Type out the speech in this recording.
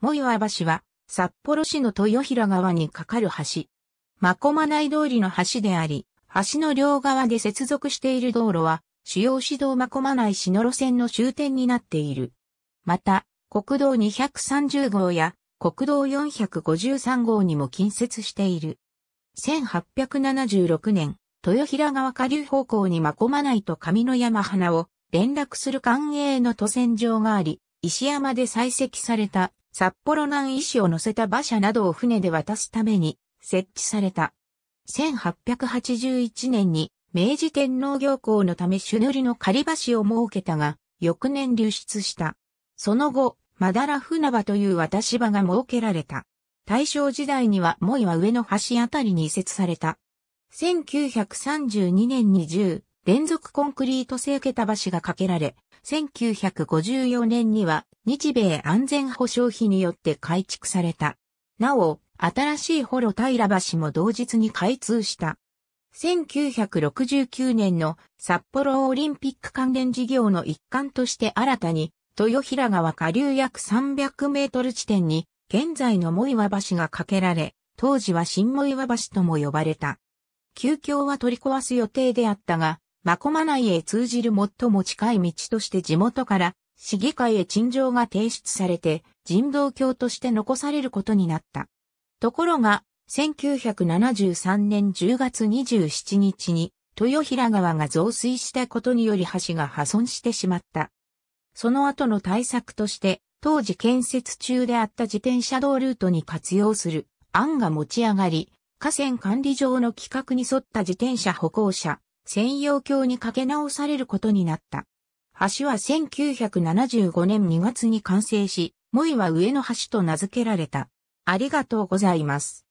も藻岩橋は、札幌市の豊平川に架かる橋。まこまない通りの橋であり、橋の両側で接続している道路は、主要市道まこまない市の路線の終点になっている。また、国道230号や国道453号にも近接している。1876年、豊平川下流方向にまこまないと上の山花を連絡する官営の都線上があり、石山で採石された札幌南医師を乗せた馬車などを船で渡すために設置された。1881年に明治天皇行幸のため朱塗りの仮橋を設けたが、翌年流出した。その後、マダラ船場という渡し場が設けられた。大正時代にはもは上の橋あたりに移設された。1932年に10、連続コンクリート製桁橋が架けられ、1954年には日米安全保障費によって改築された。なお、新しいホロ平橋も同日に開通した。1969年の札幌オリンピック関連事業の一環として新たに、豊平川下流約300メートル地点に、現在の藻岩橋が架けられ、当時は新藻岩橋とも呼ばれた。旧橋は取り壊す予定であったが、マコマ内へ通じる最も近い道として地元から市議会へ陳情が提出されて人道橋として残されることになった。ところが、1973年10月27日に豊平川が増水したことにより橋が破損してしまった。その後の対策として、当時建設中であった自転車道ルートに活用する案が持ち上がり、河川管理上の規格に沿った自転車歩行者、専用橋に架け直されることになった。橋は1975年2月に完成し、モイは上の橋と名付けられた。ありがとうございます。